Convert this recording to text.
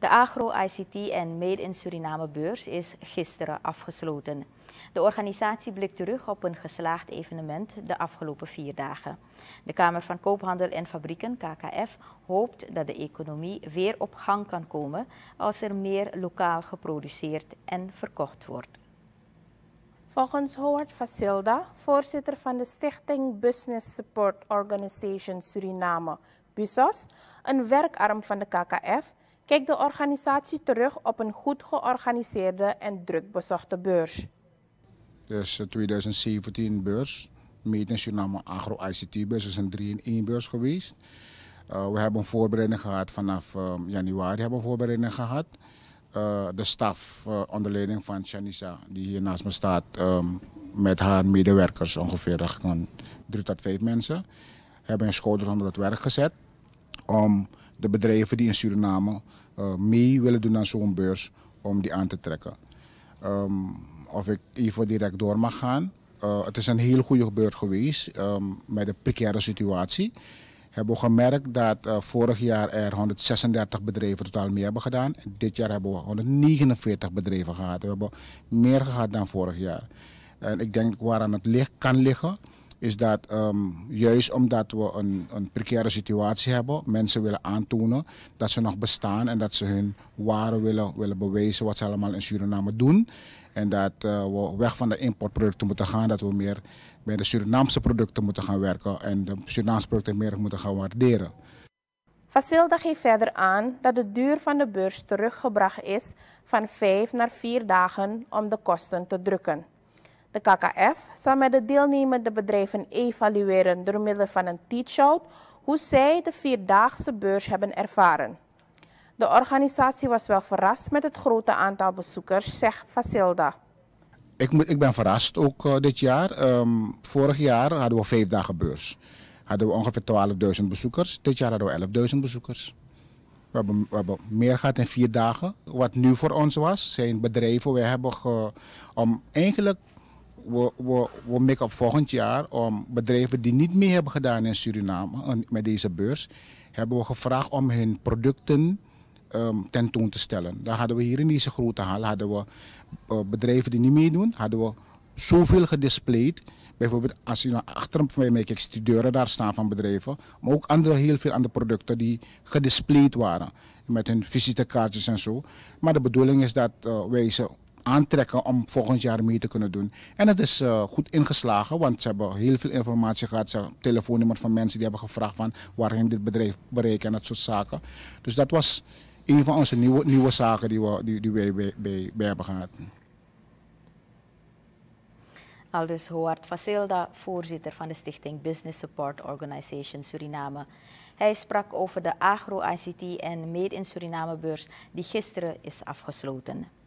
De Agro-ICT en Made in Suriname beurs is gisteren afgesloten. De organisatie blikt terug op een geslaagd evenement de afgelopen vier dagen. De Kamer van Koophandel en Fabrieken, KKF, hoopt dat de economie weer op gang kan komen als er meer lokaal geproduceerd en verkocht wordt. Volgens Howard Facilda, voorzitter van de Stichting Business Support Organisation Suriname, BUSOS, een werkarm van de KKF, Kijk de organisatie terug op een goed georganiseerde en druk bezochte beurs. Dus 2017 beurs, meet in nou Suriname Agro-ICT-beurs, is een 3-in-1 beurs geweest. Uh, we hebben een voorbereiding gehad vanaf ehm, januari, hebben we voorbereiding gehad. Eh, de staf eh, onder leiding van Shanisa, die hier naast me staat, ehm, met haar medewerkers, ongeveer drie tot vijf mensen, hebben een schouder onder het werk gezet om de bedrijven die in Suriname eh, mee willen doen aan zo'n beurs om die aan te trekken. Ehm, of ik even direct door mag gaan. Eh, het is een heel goede beurt geweest ehm, met de precaire situatie. Hebben we gemerkt dat eh, vorig jaar er 136 bedrijven totaal mee hebben gedaan. dit jaar hebben we 149 bedrijven gehad. We hebben meer gehad dan vorig jaar. En ik denk waaraan het ligt, kan liggen, is dat ehm, juist omdat we een, een, precaire situatie hebben, mensen willen aantonen dat ze nog bestaan en dat ze hun waarde willen, willen bewijzen wat ze allemaal in Suriname doen. En dat eh, we weg van de importproducten moeten gaan, dat we meer met de Surinaamse producten moeten gaan werken en de Surinaamse producten meer moeten gaan waarderen. Facilda geeft verder aan dat de duur van de beurs teruggebracht is van vijf naar vier dagen om de kosten te drukken. De KKF zal met de deelnemende bedrijven evalueren door middel van een teach-out hoe zij de vierdaagse beurs hebben ervaren. De organisatie was wel verrast met het grote aantal bezoekers, zegt Facilda. Ik, ik, ben verrast ook eh, dit jaar. Ehm, vorig jaar hadden we vijf dagen beurs. Hadden we ongeveer 12.000 bezoekers. Dit jaar hadden we 11.000 bezoekers. We hebben, meer gehad in vier dagen. Wat nu voor ons was, zijn bedrijven. We hebben om eigenlijk we, we, we volgend jaar om bedrijven die niet mee hebben gedaan in Suriname eh, met deze beurs, hebben we gevraagd om hun producten um, tentoon te stellen. Daar hadden we hier in deze grote hal hadden we, eh, bedrijven die niet meedoen, hadden we zoveel gedisplayed. Bijvoorbeeld als je naar achter mij mee kijkt, de deuren daar staan van bedrijven. Maar ook andere, heel veel andere producten die gedisplayed waren. Met hun visitekaartjes en zo. Maar de bedoeling is dat eh, wij ze aantrekken om volgend jaar mee te kunnen doen. En het is eh, goed ingeslagen, want ze hebben heel veel informatie gehad. Ze hebben telefoonnummer van mensen die hebben gevraagd van waarin dit bedrijf bereikt en dat soort zaken. Dus dat was een van onze nieuwe, nieuwe zaken die, we, die, die wij bij, hebben gehad. Aldus Hoard Vasilda, voorzitter van de stichting Business Support Organisation Suriname. Hij sprak over de Agro-ICT en Made in Suriname beurs die gisteren is afgesloten.